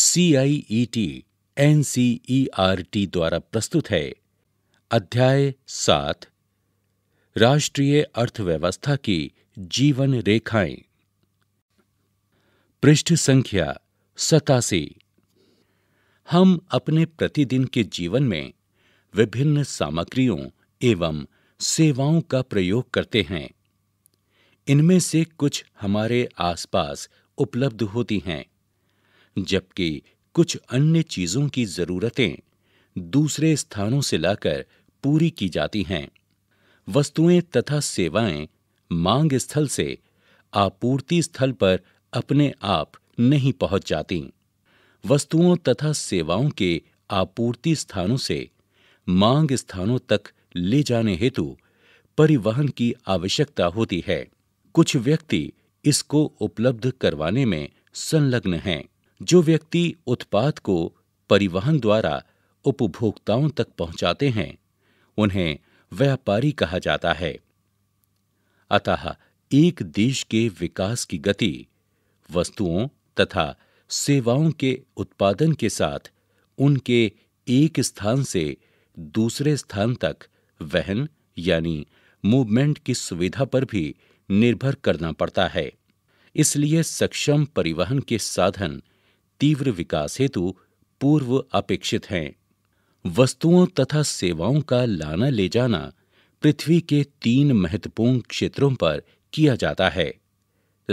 CIET NCERT e e द्वारा प्रस्तुत है अध्याय सात राष्ट्रीय अर्थव्यवस्था की जीवन रेखाएं पृष्ठ संख्या सतासी हम अपने प्रतिदिन के जीवन में विभिन्न सामग्रियों एवं सेवाओं का प्रयोग करते हैं इनमें से कुछ हमारे आसपास उपलब्ध होती हैं जबकि कुछ अन्य चीज़ों की ज़रूरतें दूसरे स्थानों से लाकर पूरी की जाती हैं वस्तुएं तथा सेवाएं मांग स्थल से आपूर्ति स्थल पर अपने आप नहीं पहुंच जाती वस्तुओं तथा सेवाओं के आपूर्ति स्थानों से मांग स्थानों तक ले जाने हेतु परिवहन की आवश्यकता होती है कुछ व्यक्ति इसको उपलब्ध करवाने में संलग्न हैं जो व्यक्ति उत्पाद को परिवहन द्वारा उपभोक्ताओं तक पहुंचाते हैं उन्हें व्यापारी कहा जाता है अतः एक देश के विकास की गति वस्तुओं तथा सेवाओं के उत्पादन के साथ उनके एक स्थान से दूसरे स्थान तक वहन यानी मूवमेंट की सुविधा पर भी निर्भर करना पड़ता है इसलिए सक्षम परिवहन के साधन तीव्र विकास हेतु पूर्व अपेक्षित हैं वस्तुओं तथा सेवाओं का लाना ले जाना पृथ्वी के तीन महत्वपूर्ण क्षेत्रों पर किया जाता है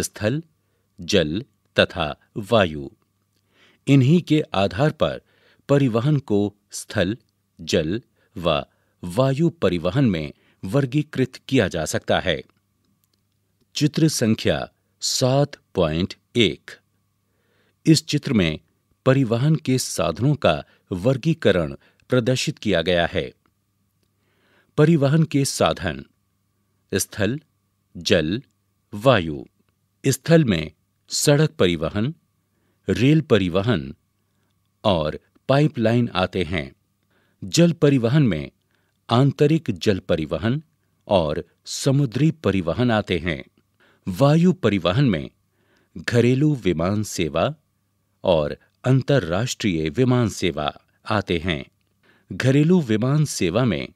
स्थल जल तथा वायु इन्हीं के आधार पर परिवहन को स्थल जल व वायु परिवहन में वर्गीकृत किया जा सकता है चित्र संख्या सात पॉइंट एक इस चित्र में परिवहन के साधनों का वर्गीकरण प्रदर्शित किया गया है परिवहन के साधन स्थल जल वायु स्थल में सड़क परिवहन रेल परिवहन और पाइपलाइन आते हैं जल परिवहन में आंतरिक जल परिवहन और समुद्री परिवहन आते हैं वायु परिवहन में घरेलू विमान सेवा और अंतर्राष्ट्रीय विमान सेवा आते हैं घरेलू विमान सेवा में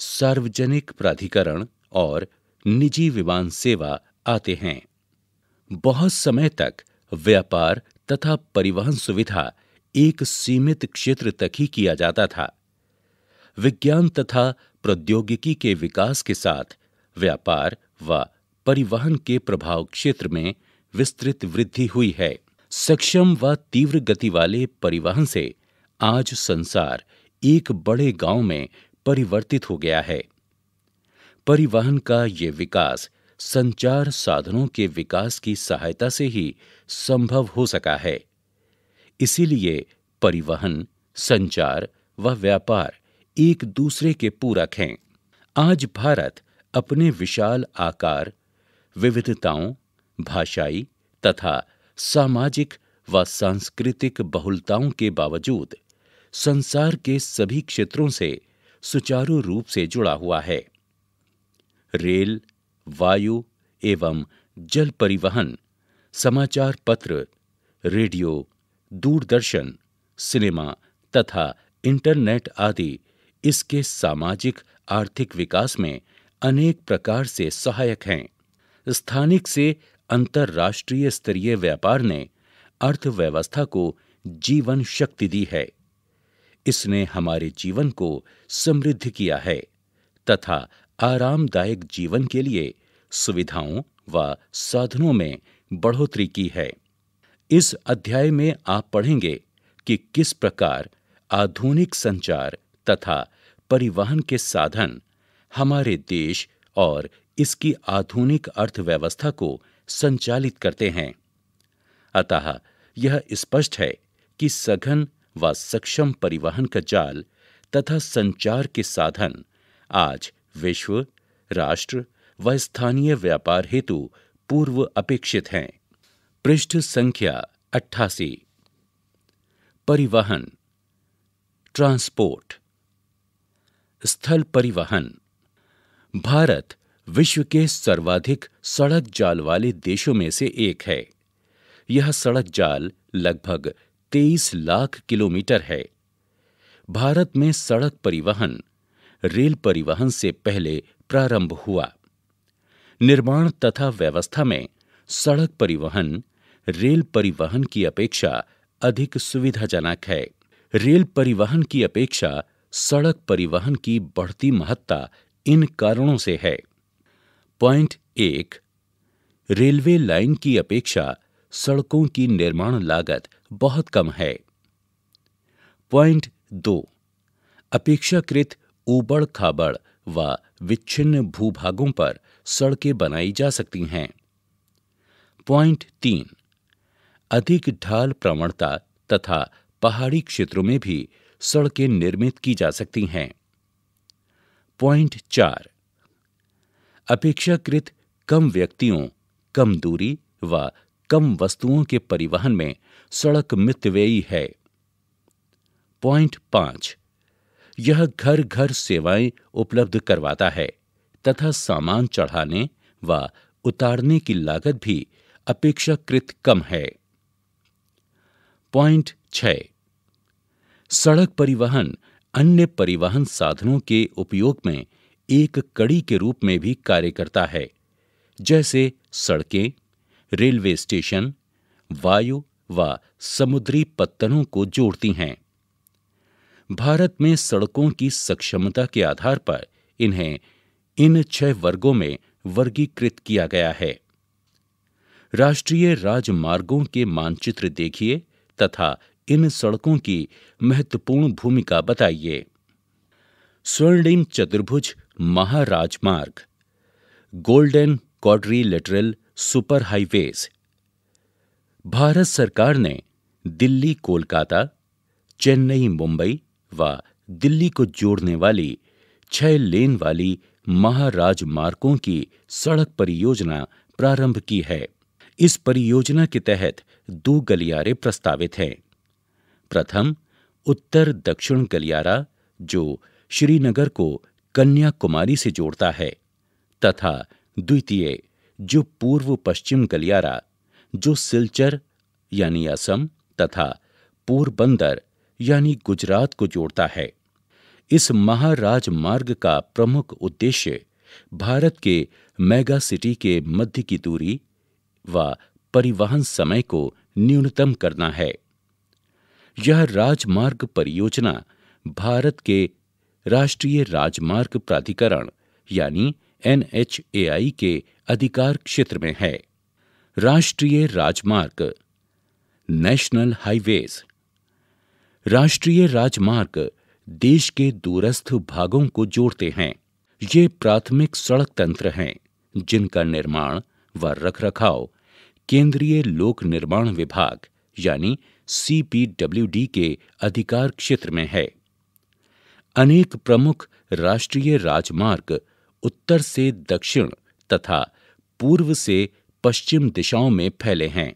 सार्वजनिक प्राधिकरण और निजी विमान सेवा आते हैं बहुत समय तक व्यापार तथा परिवहन सुविधा एक सीमित क्षेत्र तक ही किया जाता था विज्ञान तथा प्रौद्योगिकी के विकास के साथ व्यापार व परिवहन के प्रभाव क्षेत्र में विस्तृत वृद्धि हुई है सक्षम व तीव्र गति वाले परिवहन से आज संसार एक बड़े गांव में परिवर्तित हो गया है परिवहन का ये विकास संचार साधनों के विकास की सहायता से ही संभव हो सका है इसीलिए परिवहन संचार व व्यापार एक दूसरे के पूरक हैं आज भारत अपने विशाल आकार विविधताओं भाषाई तथा सामाजिक व सांस्कृतिक बहुलताओं के बावजूद संसार के सभी क्षेत्रों से सुचारू रूप से जुड़ा हुआ है रेल वायु एवं जल परिवहन समाचार पत्र रेडियो दूरदर्शन सिनेमा तथा इंटरनेट आदि इसके सामाजिक आर्थिक विकास में अनेक प्रकार से सहायक हैं स्थानिक से अंतर्राष्ट्रीय स्तरीय व्यापार ने अर्थव्यवस्था को जीवन शक्ति दी है इसने हमारे जीवन को समृद्ध किया है तथा आरामदायक जीवन के लिए सुविधाओं व साधनों में बढ़ोतरी की है इस अध्याय में आप पढ़ेंगे कि किस प्रकार आधुनिक संचार तथा परिवहन के साधन हमारे देश और इसकी आधुनिक अर्थव्यवस्था को संचालित करते हैं अतः यह स्पष्ट है कि सघन व सक्षम परिवहन का जाल तथा संचार के साधन आज विश्व राष्ट्र व स्थानीय व्यापार हेतु पूर्व अपेक्षित हैं पृष्ठ संख्या अट्ठासी परिवहन ट्रांसपोर्ट स्थल परिवहन भारत विश्व के सर्वाधिक सड़क जाल वाले देशों में से एक है यह सड़क जाल लगभग 23 लाख किलोमीटर है भारत में सड़क परिवहन रेल परिवहन से पहले प्रारंभ हुआ निर्माण तथा व्यवस्था में सड़क परिवहन रेल परिवहन की अपेक्षा अधिक सुविधाजनक है रेल परिवहन की अपेक्षा सड़क परिवहन की बढ़ती महत्ता इन कारणों से है पॉइंट एक रेलवे लाइन की अपेक्षा सड़कों की निर्माण लागत बहुत कम है पॉइंट दो अपेक्षाकृत ऊबड़ खाबड़ व विच्छिन्न भूभागों पर सड़कें बनाई जा सकती हैं पॉइंट तीन अधिक ढाल प्रवणता तथा पहाड़ी क्षेत्रों में भी सड़कें निर्मित की जा सकती हैं पॉइंट चार अपेक्षाकृत कम व्यक्तियों कम दूरी व कम वस्तुओं के परिवहन में सड़क मितव्ययी है पॉइंट पांच यह घर घर सेवाएं उपलब्ध करवाता है तथा सामान चढ़ाने व उतारने की लागत भी अपेक्षाकृत कम है पॉइंट छ सड़क परिवहन अन्य परिवहन साधनों के उपयोग में एक कड़ी के रूप में भी कार्य करता है जैसे सड़कें रेलवे स्टेशन वायु व समुद्री पत्तनों को जोड़ती हैं भारत में सड़कों की सक्षमता के आधार पर इन्हें इन छह वर्गों में वर्गीकृत किया गया है राष्ट्रीय राजमार्गों के मानचित्र देखिए तथा इन सड़कों की महत्वपूर्ण भूमिका बताइए स्वर्णिम चतुर्भुज महाराजमार्ग golden quadrilateral super highways Bharat सरकार ने दिल्ली कोलकाता चेन्नई मुंबई व दिल्ली को जोड़ने वाली छह लेन वाली महाराज मार्गों की सड़क परियोजना प्रारंभ की है इस परियोजना के तहत दो गलियारे प्रस्तावित हैं प्रथम उत्तर दक्षिण गलियारा जो श्रीनगर को कन्याकुमारी से जोड़ता है तथा द्वितीय जो पूर्व पश्चिम गलियारा जो सिलचर यानी असम तथा पोरबंदर यानी गुजरात को जोड़ता है इस महाराज मार्ग का प्रमुख उद्देश्य भारत के मेगा सिटी के मध्य की दूरी व परिवहन समय को न्यूनतम करना है यह राजमार्ग परियोजना भारत के राष्ट्रीय राजमार्ग प्राधिकरण यानी एनएचएआई के अधिकार क्षेत्र में है राष्ट्रीय राजमार्ग नेशनल हाईवेज राष्ट्रीय राजमार्ग देश के दूरस्थ भागों को जोड़ते हैं ये प्राथमिक सड़क तंत्र हैं जिनका निर्माण व रखरखाव केंद्रीय लोक निर्माण विभाग यानी सीपीडब्ल्यूडी के अधिकार क्षेत्र में है अनेक प्रमुख राष्ट्रीय राजमार्ग उत्तर से दक्षिण तथा पूर्व से पश्चिम दिशाओं में फैले हैं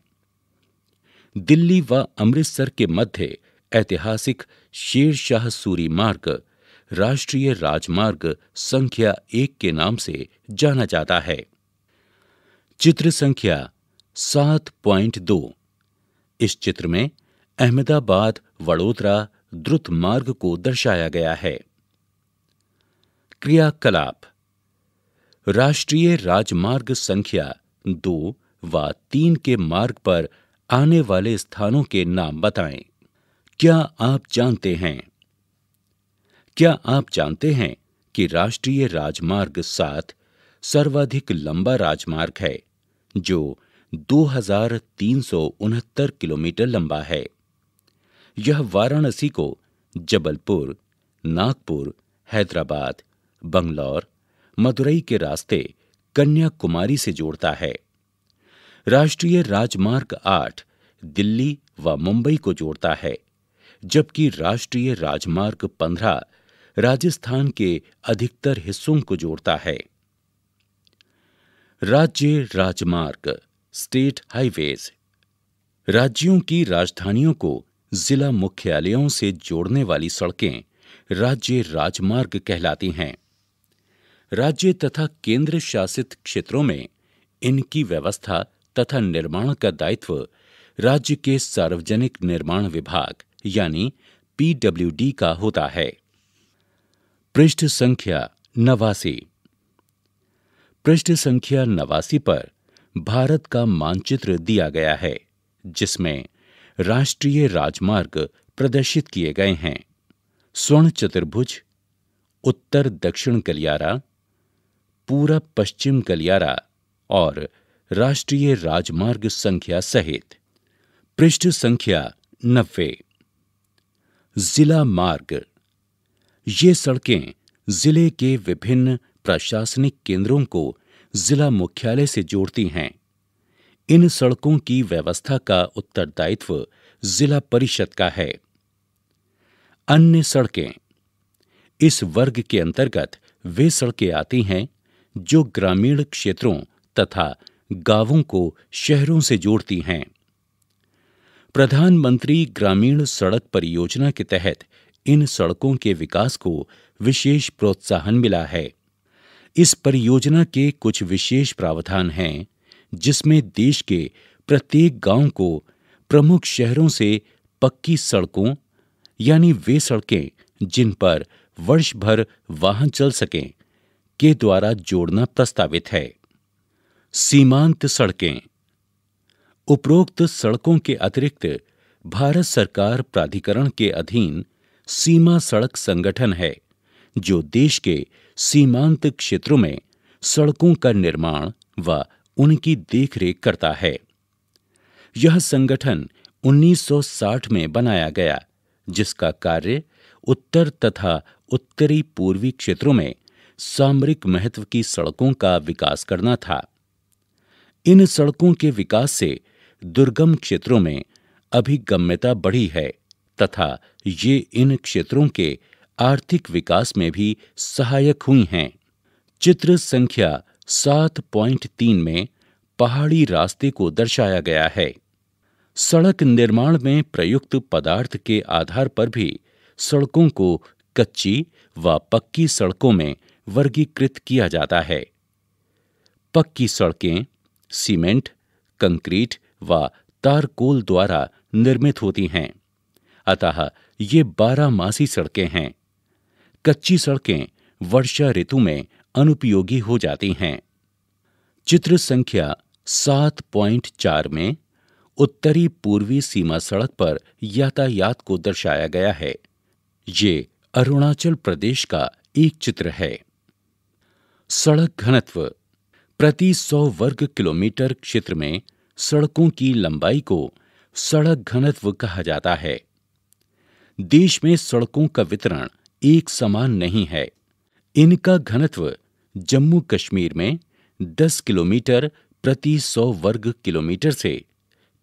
दिल्ली व अमृतसर के मध्य ऐतिहासिक शेरशाह सूरी मार्ग राष्ट्रीय राजमार्ग संख्या एक के नाम से जाना जाता है चित्र संख्या सात पॉइंट दो इस चित्र में अहमदाबाद वडोदरा द्रुत मार्ग को दर्शाया गया है क्रियाकलाप राष्ट्रीय राजमार्ग संख्या दो व तीन के मार्ग पर आने वाले स्थानों के नाम बताएं। क्या आप जानते हैं क्या आप जानते हैं कि राष्ट्रीय राजमार्ग सात सर्वाधिक लंबा राजमार्ग है जो दो किलोमीटर लंबा है यह वाराणसी को जबलपुर नागपुर हैदराबाद बंगलौर मदुरई के रास्ते कन्याकुमारी से जोड़ता है राष्ट्रीय राजमार्ग आठ दिल्ली व मुंबई को जोड़ता है जबकि राष्ट्रीय राजमार्ग पंद्रह राजस्थान के अधिकतर हिस्सों को जोड़ता है राज्य राजमार्ग स्टेट हाईवेज राज्यों की राजधानियों को जिला मुख्यालयों से जोड़ने वाली सड़कें राज्य राजमार्ग कहलाती हैं राज्य तथा केंद्र शासित क्षेत्रों में इनकी व्यवस्था तथा निर्माण का दायित्व राज्य के सार्वजनिक निर्माण विभाग यानी पीडब्ल्यूडी का होता है पृष्ठ संख्या नवासी पृष्ठ संख्या नवासी पर भारत का मानचित्र दिया गया है जिसमें राष्ट्रीय राजमार्ग प्रदर्शित किए गए हैं स्वर्ण चतुर्भुज उत्तर दक्षिण गलियारा पूरा पश्चिम गलियारा और राष्ट्रीय राजमार्ग संख्या सहित पृष्ठ संख्या नब्बे जिला मार्ग ये सड़कें जिले के विभिन्न प्रशासनिक केंद्रों को जिला मुख्यालय से जोड़ती हैं इन सड़कों की व्यवस्था का उत्तरदायित्व जिला परिषद का है अन्य सड़कें इस वर्ग के अंतर्गत वे सड़कें आती हैं जो ग्रामीण क्षेत्रों तथा गांवों को शहरों से जोड़ती हैं प्रधानमंत्री ग्रामीण सड़क परियोजना के तहत इन सड़कों के विकास को विशेष प्रोत्साहन मिला है इस परियोजना के कुछ विशेष प्रावधान हैं जिसमें देश के प्रत्येक गांव को प्रमुख शहरों से पक्की सड़कों यानी वे सड़कें जिन पर वर्ष भर वाहन चल सकें के द्वारा जोड़ना प्रस्तावित है सीमांत सड़कें उपरोक्त सड़कों के अतिरिक्त भारत सरकार प्राधिकरण के अधीन सीमा सड़क संगठन है जो देश के सीमांत क्षेत्रों में सड़कों का निर्माण व उनकी देखरेख करता है यह संगठन 1960 में बनाया गया जिसका कार्य उत्तर तथा उत्तरी पूर्वी क्षेत्रों में सामरिक महत्व की सड़कों का विकास करना था इन सड़कों के विकास से दुर्गम क्षेत्रों में अभिगम्यता बढ़ी है तथा ये इन क्षेत्रों के आर्थिक विकास में भी सहायक हुई हैं चित्र संख्या सात पॉइंट तीन में पहाड़ी रास्ते को दर्शाया गया है सड़क निर्माण में प्रयुक्त पदार्थ के आधार पर भी सड़कों को कच्ची व पक्की सड़कों में वर्गीकृत किया जाता है पक्की सड़कें सीमेंट कंक्रीट व तारकोल द्वारा निर्मित होती हैं अतः ये बारह मासी सड़कें हैं कच्ची सड़कें वर्षा ऋतु में अनुपयोगी हो जाती हैं चित्र संख्या सात पॉइंट चार में उत्तरी पूर्वी सीमा सड़क पर यातायात को दर्शाया गया है ये अरुणाचल प्रदेश का एक चित्र है सड़क घनत्व प्रति सौ वर्ग किलोमीटर क्षेत्र में सड़कों की लंबाई को सड़क घनत्व कहा जाता है देश में सड़कों का वितरण एक समान नहीं है इनका घनत्व जम्मू कश्मीर में 10 किलोमीटर प्रति 100 वर्ग किलोमीटर से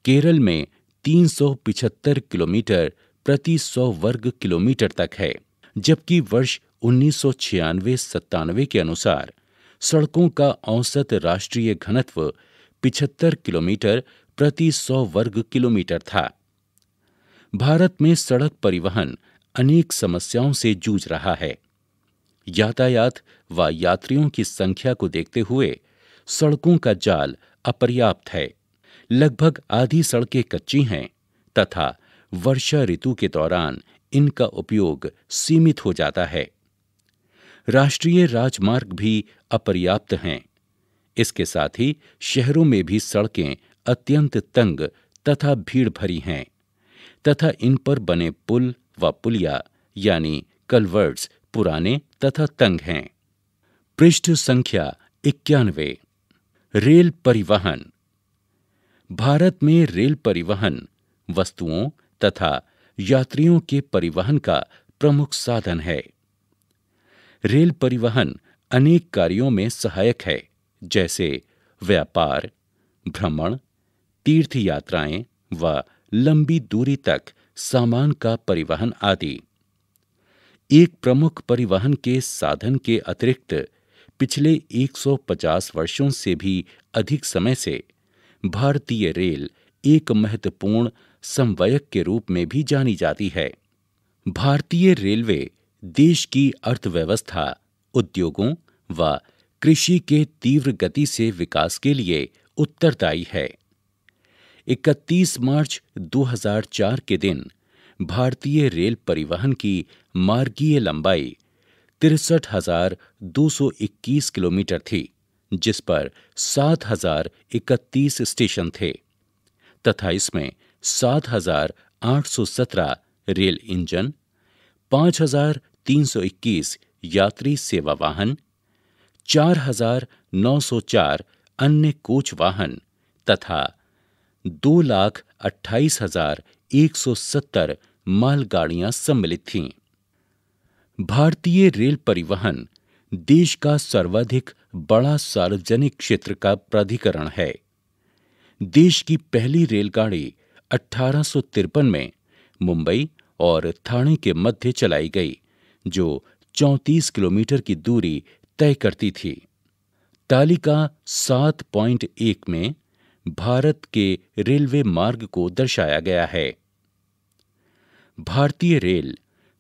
केरल में 375 किलोमीटर प्रति 100 वर्ग किलोमीटर तक है जबकि वर्ष उन्नीस सौ के अनुसार सड़कों का औसत राष्ट्रीय घनत्व 75 किलोमीटर प्रति 100 वर्ग किलोमीटर था भारत में सड़क परिवहन अनेक समस्याओं से जूझ रहा है यातायात व यात्रियों की संख्या को देखते हुए सड़कों का जाल अपर्याप्त है लगभग आधी सड़कें कच्ची हैं तथा वर्षा ऋतु के दौरान इनका उपयोग सीमित हो जाता है राष्ट्रीय राजमार्ग भी अपर्याप्त हैं इसके साथ ही शहरों में भी सड़कें अत्यंत तंग तथा भीड़ भरी हैं तथा इन पर बने पुल व पुलिया यानी कलवर्ट्स पुराने तथा तंग हैं पृष्ठ संख्या इक्यानवे रेल परिवहन भारत में रेल परिवहन वस्तुओं तथा यात्रियों के परिवहन का प्रमुख साधन है रेल परिवहन अनेक कार्यों में सहायक है जैसे व्यापार भ्रमण तीर्थ यात्राएं व लंबी दूरी तक सामान का परिवहन आदि एक प्रमुख परिवहन के साधन के अतिरिक्त पिछले 150 वर्षों से भी अधिक समय से भारतीय रेल एक महत्वपूर्ण समवयक के रूप में भी जानी जाती है भारतीय रेलवे देश की अर्थव्यवस्था उद्योगों व कृषि के तीव्र गति से विकास के लिए उत्तरदायी है 31 मार्च 2004 के दिन भारतीय रेल परिवहन की मार्गीय लंबाई तिरसठ हजार दो सौ इक्कीस किलोमीटर थी जिस पर सात हजार इकतीस स्टेशन थे तथा इसमें सात हजार आठ सौ सत्रह रेल इंजन पाँच हजार तीन सौ इक्कीस यात्री सेवा वाहन चार हजार नौ सौ चार अन्य कोच वाहन तथा दो लाख अट्ठाईस हजार 170 मालगाड़ियां सम्मिलित थीं भारतीय रेल परिवहन देश का सर्वाधिक बड़ा सार्वजनिक क्षेत्र का प्राधिकरण है देश की पहली रेलगाड़ी अठारह में मुंबई और थाने के मध्य चलाई गई जो 34 किलोमीटर की दूरी तय करती थी तालिका 7.1 में भारत के रेलवे मार्ग को दर्शाया गया है भारतीय रेल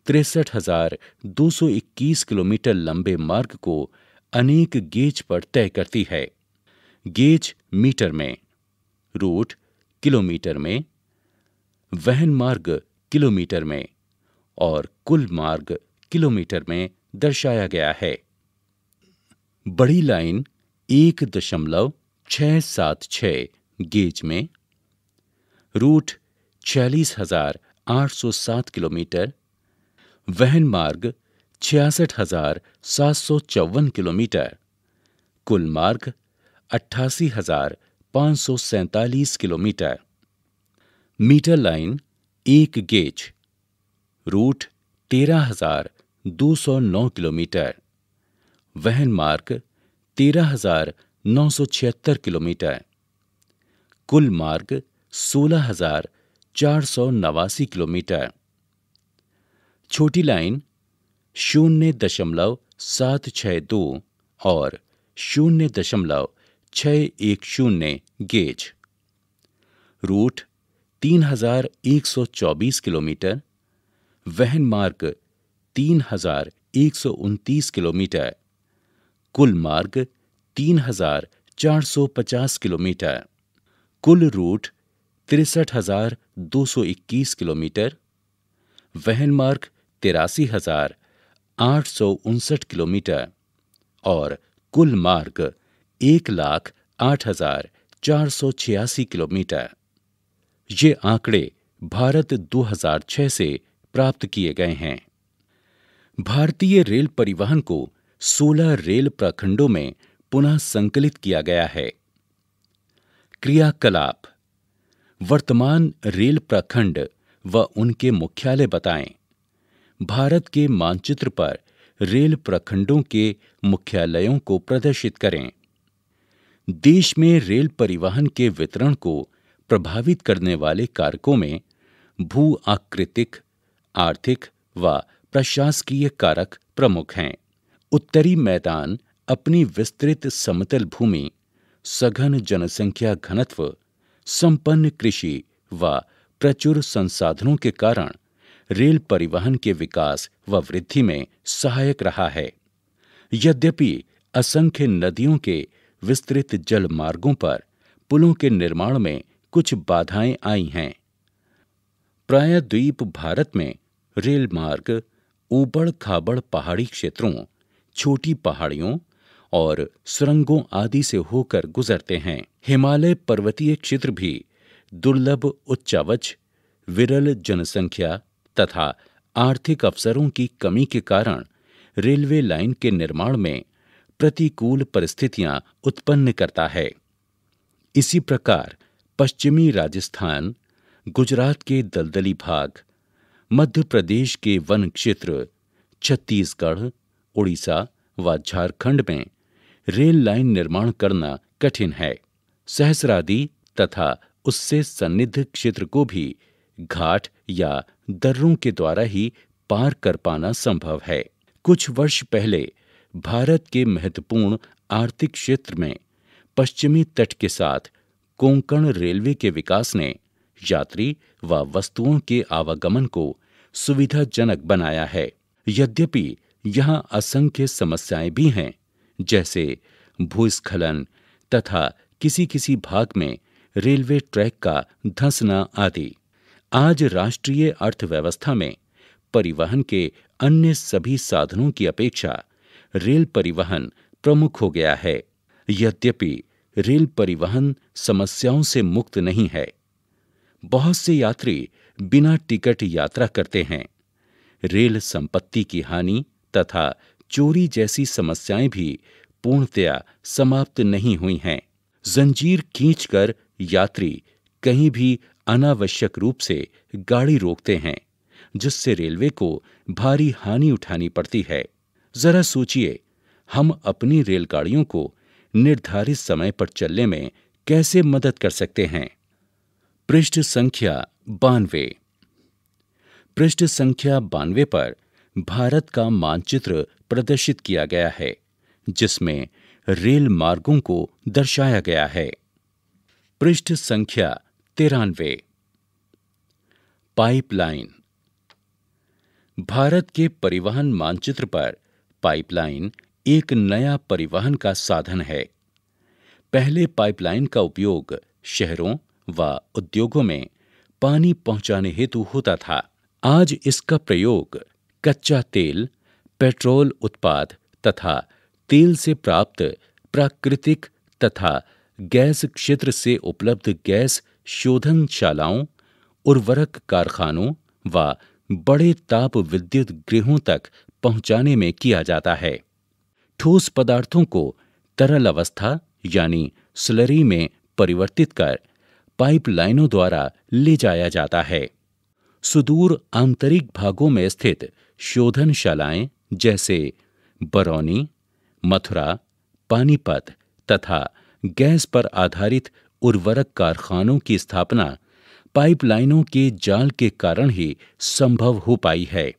तिरसठ हजार दो सौ इक्कीस किलोमीटर लंबे मार्ग को अनेक गेज पर तय करती है गेज मीटर में रूट किलोमीटर में वहन मार्ग किलोमीटर में और कुल मार्ग किलोमीटर में दर्शाया गया है बड़ी लाइन एक दशमलव छह सात छ गेज में रूट छियालीस हजार 807 किलोमीटर वहन मार्ग छियासठ हजार सात सौ चौवन किलोमीटर कुल मार्ग अट्ठासी हजार सौ सैंतालीस किलोमीटर मीटर लाइन एक गेज रूट तेरह हजार दो सौ नौ किलोमीटर वहन मार्ग तेरह हजार नौ सौ छिहत्तर किलोमीटर कुल मार्ग सोलह हजार चार किलोमीटर छोटी लाइन शून्य दशमलव सात छः दो और शून्य दशमलव छः एक शून्य गेज रूट तीन हजार एक सौ चौबीस किलोमीटर वहन मार्ग तीन हजार एक सौ उनतीस किलोमीटर कुल मार्ग तीन हजार चार सौ पचास किलोमीटर कुल रूट तिरसठ हजार दो सौ इक्कीस किलोमीटर वहन मार्ग तिरासी हजार आठ सौ उनसठ किलोमीटर और कुल मार्ग एक लाख आठ हजार चार सौ छियासी किलोमीटर ये आंकड़े भारत 2006 से प्राप्त किए गए हैं भारतीय रेल परिवहन को 16 रेल प्रखंडों में पुनः संकलित किया गया है क्रियाकलाप वर्तमान रेल प्रखंड व उनके मुख्यालय बताएं भारत के मानचित्र पर रेल प्रखंडों के मुख्यालयों को प्रदर्शित करें देश में रेल परिवहन के वितरण को प्रभावित करने वाले कारकों में भू आकृतिक आर्थिक व प्रशासकीय कारक प्रमुख हैं उत्तरी मैदान अपनी विस्तृत समतल भूमि सघन जनसंख्या घनत्व संपन्न कृषि व प्रचुर संसाधनों के कारण रेल परिवहन के विकास व वृद्धि में सहायक रहा है यद्यपि असंख्य नदियों के विस्तृत जल मार्गों पर पुलों के निर्माण में कुछ बाधाएं आई हैं प्राय द्वीप भारत में रेल मार्ग ऊबड़ खाबड़ पहाड़ी क्षेत्रों छोटी पहाड़ियों और सुरंगों आदि से होकर गुजरते हैं हिमालय पर्वतीय क्षेत्र भी दुर्लभ उच्चावच विरल जनसंख्या तथा आर्थिक अवसरों की कमी के कारण रेलवे लाइन के निर्माण में प्रतिकूल परिस्थितियां उत्पन्न करता है इसी प्रकार पश्चिमी राजस्थान गुजरात के दलदली भाग मध्य प्रदेश के वन क्षेत्र छत्तीसगढ़ उड़ीसा व झारखंड में रेल लाइन निर्माण करना कठिन है सहसरादी तथा उससे सन्निध क्षेत्र को भी घाट या दर्रों के द्वारा ही पार कर पाना संभव है कुछ वर्ष पहले भारत के महत्वपूर्ण आर्थिक क्षेत्र में पश्चिमी तट के साथ कोंकण रेलवे के विकास ने यात्री व वस्तुओं के आवागमन को सुविधाजनक बनाया है यद्यपि यहाँ असंख्य समस्याएं भी हैं जैसे भूस्खलन तथा किसी किसी भाग में रेलवे ट्रैक का धंसना आदि आज राष्ट्रीय अर्थव्यवस्था में परिवहन के अन्य सभी साधनों की अपेक्षा रेल परिवहन प्रमुख हो गया है यद्यपि रेल परिवहन समस्याओं से मुक्त नहीं है बहुत से यात्री बिना टिकट यात्रा करते हैं रेल संपत्ति की हानि तथा चोरी जैसी समस्याएं भी पूर्णतया समाप्त नहीं हुई हैं जंजीर खींचकर यात्री कहीं भी अनावश्यक रूप से गाड़ी रोकते हैं जिससे रेलवे को भारी हानि उठानी पड़ती है जरा सोचिए हम अपनी रेलगाड़ियों को निर्धारित समय पर चलने में कैसे मदद कर सकते हैं पृष्ठ संख्या बानवे पृष्ठ संख्या बानवे पर भारत का मानचित्र प्रदर्शित किया गया है जिसमें रेल मार्गों को दर्शाया गया है पृष्ठ संख्या तिरानवे पाइपलाइन भारत के परिवहन मानचित्र पर पाइपलाइन एक नया परिवहन का साधन है पहले पाइपलाइन का उपयोग शहरों व उद्योगों में पानी पहुंचाने हेतु होता था आज इसका प्रयोग कच्चा तेल पेट्रोल उत्पाद तथा तेल से प्राप्त प्राकृतिक तथा गैस क्षेत्र से उपलब्ध गैस शोधनशालाओं उर्वरक कारखानों व बड़े ताप विद्युत गृहों तक पहुंचाने में किया जाता है ठोस पदार्थों को तरल अवस्था यानी स्लरी में परिवर्तित कर पाइपलाइनों द्वारा ले जाया जाता है सुदूर आंतरिक भागों में स्थित शोधनशालाएं जैसे बरौनी मथुरा पानीपत तथा गैस पर आधारित उर्वरक कारखानों की स्थापना पाइपलाइनों के जाल के कारण ही संभव हो पाई है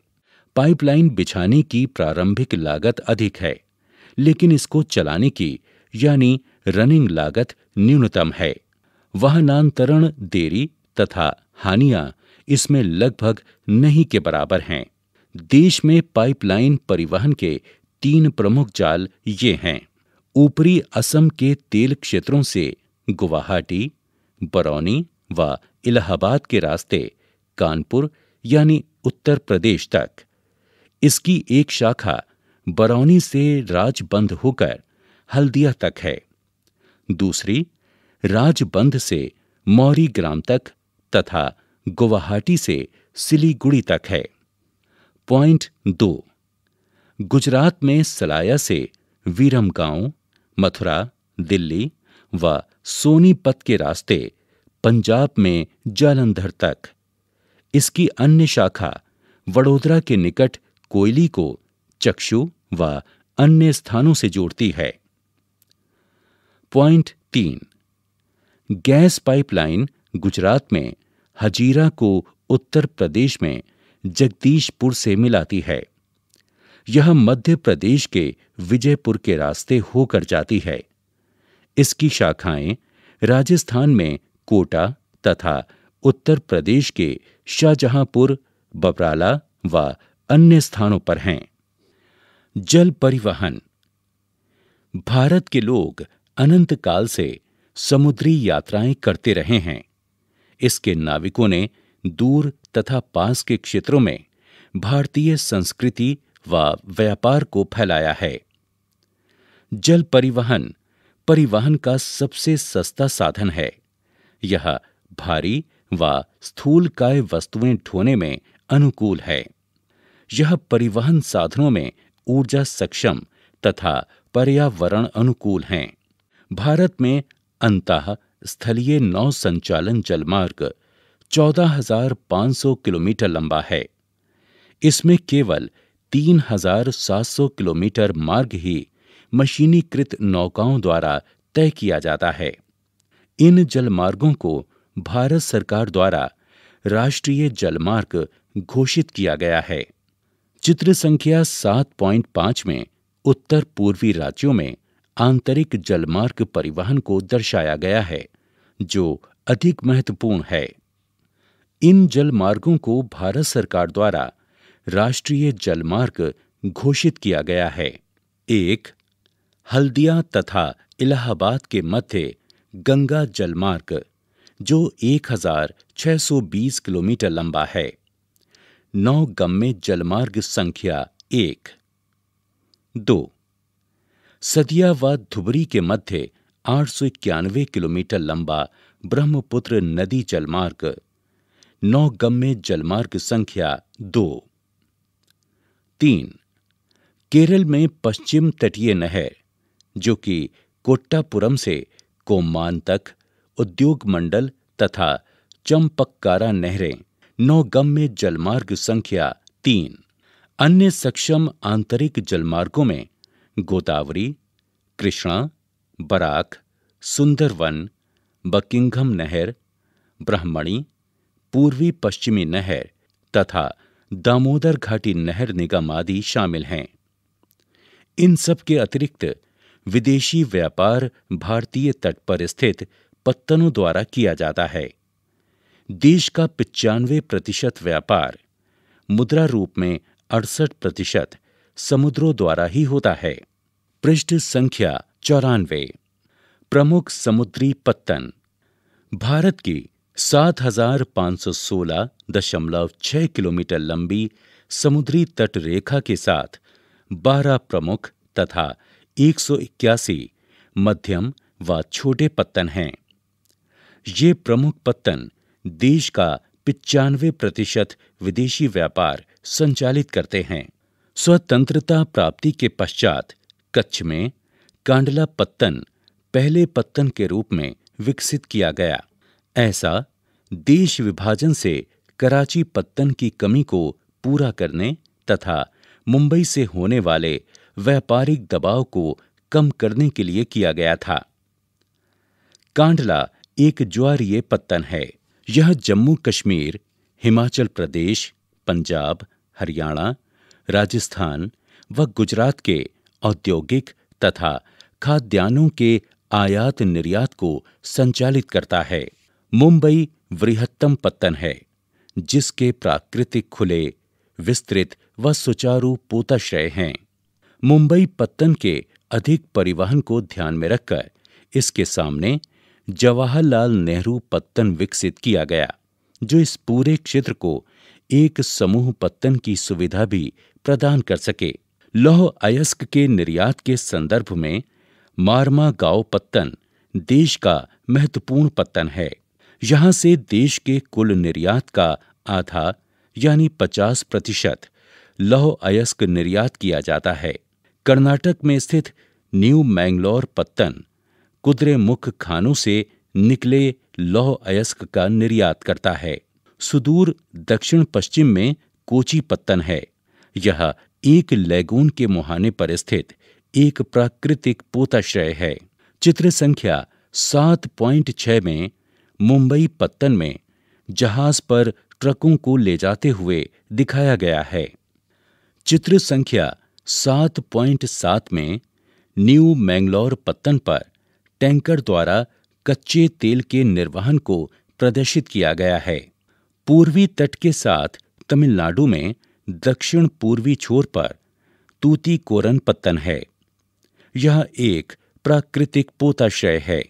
पाइपलाइन बिछाने की प्रारंभिक लागत अधिक है लेकिन इसको चलाने की यानी रनिंग लागत न्यूनतम है वाहनांतरण देरी तथा हानियां इसमें लगभग नहीं के बराबर हैं देश में पाइपलाइन परिवहन के तीन प्रमुख जाल ये हैं ऊपरी असम के तेल क्षेत्रों से गुवाहाटी बरौनी व इलाहाबाद के रास्ते कानपुर यानी उत्तर प्रदेश तक इसकी एक शाखा बरौनी से राजबंद होकर हल्दिया तक है दूसरी राजबंद से मौरी ग्राम तक तथा गुवाहाटी से सिलीगुड़ी तक है पॉइंट दो गुजरात में सलाया से वीरम गांव मथुरा दिल्ली व सोनीपत के रास्ते पंजाब में जालंधर तक इसकी अन्य शाखा वडोदरा के निकट कोयली को चक्षु व अन्य स्थानों से जोड़ती है पॉइंट तीन गैस पाइपलाइन गुजरात में हजीरा को उत्तर प्रदेश में जगदीशपुर से मिलाती है यह मध्य प्रदेश के विजयपुर के रास्ते होकर जाती है इसकी शाखाएं राजस्थान में कोटा तथा उत्तर प्रदेश के शाहजहांपुर बबराला व अन्य स्थानों पर हैं जल परिवहन भारत के लोग अनंत काल से समुद्री यात्राएं करते रहे हैं इसके नाविकों ने दूर तथा पास के क्षेत्रों में भारतीय संस्कृति व व्यापार को फैलाया है जल परिवहन परिवहन का सबसे सस्ता साधन है यह भारी व स्थूलकाय वस्तुएं ढोने में अनुकूल है यह परिवहन साधनों में ऊर्जा सक्षम तथा पर्यावरण अनुकूल हैं भारत में अंत स्थलीय नौ संचालन जलमार्ग 14,500 किलोमीटर लंबा है इसमें केवल 3,700 किलोमीटर मार्ग ही मशीनीकृत नौकाओं द्वारा तय किया जाता है इन जलमार्गों को भारत सरकार द्वारा राष्ट्रीय जलमार्ग घोषित किया गया है चित्र संख्या 7.5 में उत्तर पूर्वी राज्यों में आंतरिक जलमार्ग परिवहन को दर्शाया गया है जो अधिक महत्वपूर्ण है इन जलमार्गों को भारत सरकार द्वारा राष्ट्रीय जलमार्ग घोषित किया गया है एक हल्दिया तथा इलाहाबाद के मध्य गंगा जलमार्ग जो 1620 किलोमीटर लंबा है नौ गम्मे जलमार्ग संख्या एक दो सदिया व धुबरी के मध्य आठ किलोमीटर लंबा ब्रह्मपुत्र नदी जलमार्ग नौगम में जलमार्ग संख्या दो तीन केरल में पश्चिम तटीय नहर जो कि कोट्टापुरम से कोमान तक उद्योग मंडल तथा चंपक्कारा नहरें नौगम में जलमार्ग संख्या तीन अन्य सक्षम आंतरिक जलमार्गों में गोदावरी कृष्णा बराक सुंदरवन बकिंघम नहर ब्राह्मणी पूर्वी पश्चिमी नहर तथा दामोदर घाटी नहर निगम आदि शामिल हैं इन सब के अतिरिक्त विदेशी व्यापार भारतीय तट पर स्थित पत्तनों द्वारा किया जाता है देश का पिचानवे प्रतिशत व्यापार मुद्रा रूप में अड़सठ प्रतिशत समुद्रों द्वारा ही होता है पृष्ठ संख्या चौरानवे प्रमुख समुद्री पत्तन भारत की सात हजार पाँच सौ सोलह दशमलव छः किलोमीटर लंबी समुद्री तट रेखा के साथ बारह प्रमुख तथा एक सौ इक्यासी मध्यम व छोटे पत्तन हैं ये प्रमुख पत्तन देश का पिचानवे प्रतिशत विदेशी व्यापार संचालित करते हैं स्वतंत्रता प्राप्ति के पश्चात कच्छ में कांडला पत्तन पहले पत्तन के रूप में विकसित किया गया ऐसा देश विभाजन से कराची पत्तन की कमी को पूरा करने तथा मुंबई से होने वाले व्यापारिक दबाव को कम करने के लिए किया गया था कांडला एक ज्वारीय पत्तन है यह जम्मू कश्मीर हिमाचल प्रदेश पंजाब हरियाणा राजस्थान व गुजरात के औद्योगिक तथा खाद्यान्नों के आयात निर्यात को संचालित करता है मुंबई वृहत्तम पत्तन है जिसके प्राकृतिक खुले विस्तृत व सुचारू पोताश्रय हैं मुंबई पत्तन के अधिक परिवहन को ध्यान में रखकर इसके सामने जवाहरलाल नेहरू पत्तन विकसित किया गया जो इस पूरे क्षेत्र को एक समूह पत्तन की सुविधा भी प्रदान कर सके लौह अयस्क के निर्यात के संदर्भ में मारमा गांव पत्तन देश का महत्वपूर्ण पत्तन है यहां से देश के कुल निर्यात का आधा यानी 50 प्रतिशत लौह अयस्क निर्यात किया जाता है कर्नाटक में स्थित न्यू मैंगलोर पत्तन कुद्रेमुख खानों से निकले लौह अयस्क का निर्यात करता है सुदूर दक्षिण पश्चिम में कोची पत्तन है यह एक लैगून के मुहाने पर स्थित एक प्राकृतिक पोताश्रय है चित्र संख्या 7.6 में मुंबई पत्तन में जहाज पर ट्रकों को ले जाते हुए दिखाया गया है चित्र संख्या 7.7 में न्यू मैंगलोर पत्तन पर टैंकर द्वारा कच्चे तेल के निर्वहन को प्रदर्शित किया गया है पूर्वी तट के साथ तमिलनाडु में दक्षिण पूर्वी छोर पर कोरन पत्तन है यह एक प्राकृतिक पोताशय है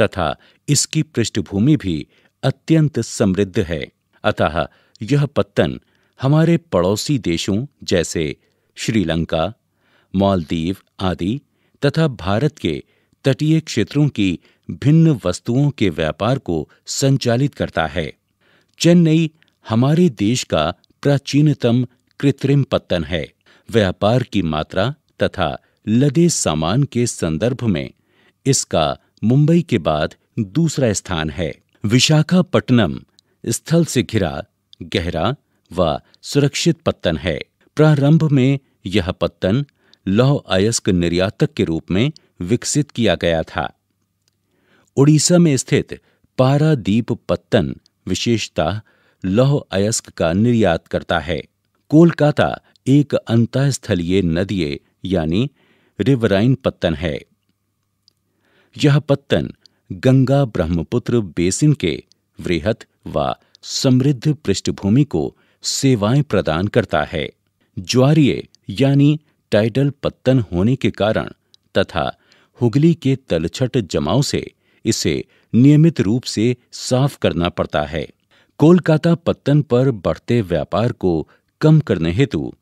तथा इसकी पृष्ठभूमि भी अत्यंत समृद्ध है अतः यह पत्तन हमारे पड़ोसी देशों जैसे श्रीलंका मालदीव आदि तथा भारत के तटीय क्षेत्रों की भिन्न वस्तुओं के व्यापार को संचालित करता है चेन्नई हमारे देश का प्राचीनतम कृत्रिम पत्तन है व्यापार की मात्रा तथा लदे सामान के संदर्भ में इसका मुंबई के बाद दूसरा स्थान है विशाखापट्टनम स्थल से घिरा गहरा व सुरक्षित पत्तन है प्रारंभ में यह पत्तन लौह अयस्क निर्यातक के रूप में विकसित किया गया था उड़ीसा में स्थित पारादीप पत्तन विशेषतः लौह अयस्क का निर्यात करता है कोलकाता एक अंतस्थलीय नदीय यानी रिवराइन पत्तन है यह पत्तन गंगा ब्रह्मपुत्र बेसिन के वृहत व समृद्ध पृष्ठभूमि को सेवाएं प्रदान करता है ज्वारीय यानी टाइडल पत्तन होने के कारण तथा हुगली के तलछट जमाव से इसे नियमित रूप से साफ करना पड़ता है कोलकाता पत्तन पर बढ़ते व्यापार को कम करने हेतु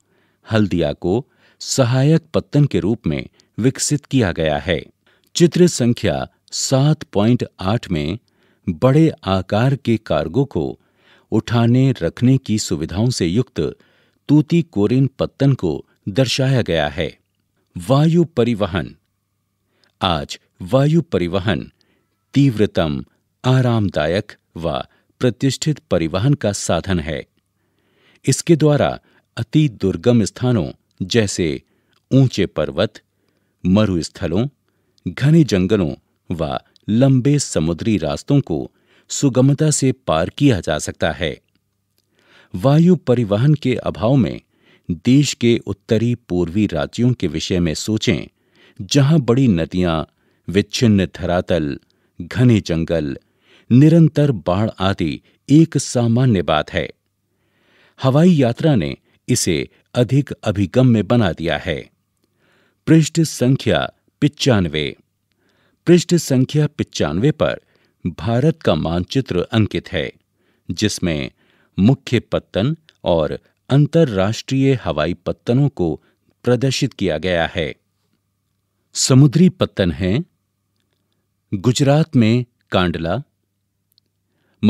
हल्दिया को सहायक पत्तन के रूप में विकसित किया गया है चित्र संख्या सात आठ में बड़े आकार के कार्गो को उठाने रखने की सुविधाओं से युक्त तूती कोरिन पत्तन को दर्शाया गया है वायु परिवहन आज वायु परिवहन तीव्रतम आरामदायक व प्रतिष्ठित परिवहन का साधन है इसके द्वारा अति दुर्गम स्थानों जैसे ऊंचे पर्वत मरुस्थलों घने जंगलों व लंबे समुद्री रास्तों को सुगमता से पार किया जा सकता है वायु परिवहन के अभाव में देश के उत्तरी पूर्वी राज्यों के विषय में सोचें जहां बड़ी नदियां विच्छिन्न धरातल घने जंगल निरंतर बाढ़ आदि एक सामान्य बात है हवाई यात्रा ने इसे अधिक अभिगम में बना दिया है पृष्ठ संख्या पिचानवे पृष्ठ संख्या पिचानवे पर भारत का मानचित्र अंकित है जिसमें मुख्य पत्तन और अंतर्राष्ट्रीय हवाई पत्तनों को प्रदर्शित किया गया है समुद्री पत्तन हैं गुजरात में कांडला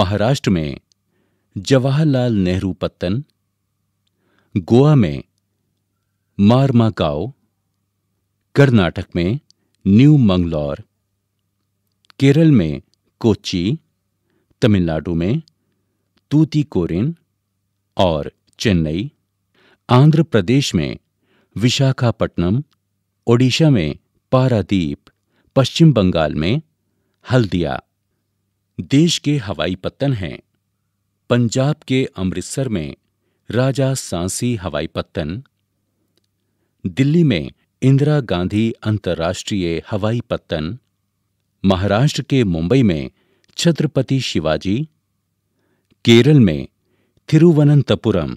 महाराष्ट्र में जवाहरलाल नेहरू पत्तन गोवा में मारमाकाओ कर्नाटक में न्यू मंगलौर केरल में कोची तमिलनाडु में तूतीकोरिन और चेन्नई आंध्र प्रदेश में विशाखापट्टनम ओडिशा में पारादीप पश्चिम बंगाल में हल्दिया देश के हवाई पत्तन हैं पंजाब के अमृतसर में राजा सांसी हवाई पत्तन दिल्ली में इंदिरा गांधी अंतर्राष्ट्रीय हवाई पत्तन महाराष्ट्र के मुंबई में छत्रपति शिवाजी केरल में थिरुवनंतपुरम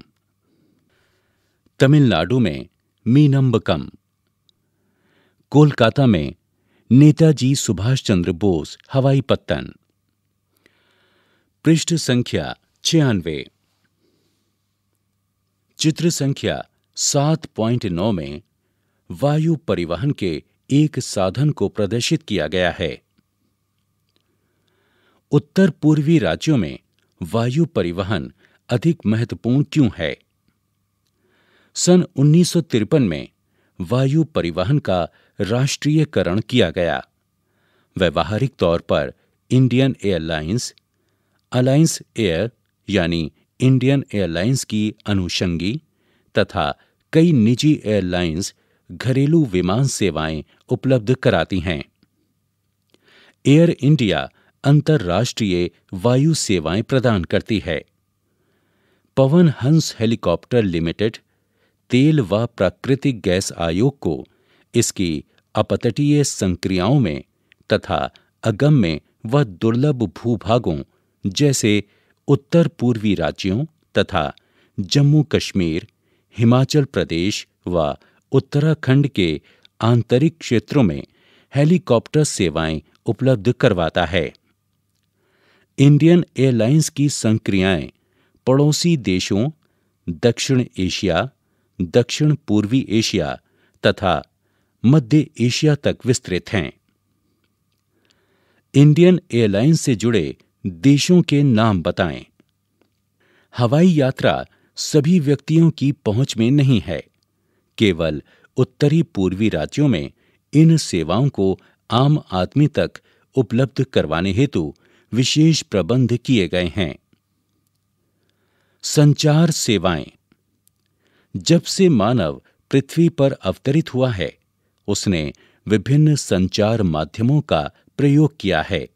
तमिलनाडु में मीनम्बकम कोलकाता में नेताजी सुभाष चंद्र बोस हवाई पत्तन पृष्ठ संख्या छियानवे चित्र संख्या सात पॉइंट नौ में वायु परिवहन के एक साधन को प्रदर्शित किया गया है उत्तर पूर्वी राज्यों में वायु परिवहन अधिक महत्वपूर्ण क्यों है सन उन्नीस में वायु परिवहन का राष्ट्रीयकरण किया गया व्यवहारिक तौर पर इंडियन एयरलाइंस अलायंस एयर यानी इंडियन एयरलाइंस की अनुषंगी तथा कई निजी एयरलाइंस घरेलू विमान सेवाएं उपलब्ध कराती हैं एयर इंडिया अंतर्राष्ट्रीय वायु सेवाएं प्रदान करती है पवन हंस हेलीकॉप्टर लिमिटेड तेल व प्राकृतिक गैस आयोग को इसकी अपतटीय संक्रियाओं में तथा अगम्य व दुर्लभ भूभागों जैसे उत्तर पूर्वी राज्यों तथा जम्मू कश्मीर हिमाचल प्रदेश व उत्तराखंड के आंतरिक क्षेत्रों में हेलीकॉप्टर सेवाएं उपलब्ध करवाता है इंडियन एयरलाइंस की संक्रियाएं पड़ोसी देशों दक्षिण एशिया दक्षिण पूर्वी एशिया तथा मध्य एशिया तक विस्तृत हैं इंडियन एयरलाइंस से जुड़े देशों के नाम बताएं हवाई यात्रा सभी व्यक्तियों की पहुंच में नहीं है केवल उत्तरी पूर्वी राज्यों में इन सेवाओं को आम आदमी तक उपलब्ध करवाने हेतु विशेष प्रबंध किए गए हैं संचार सेवाएं जब से मानव पृथ्वी पर अवतरित हुआ है उसने विभिन्न संचार माध्यमों का प्रयोग किया है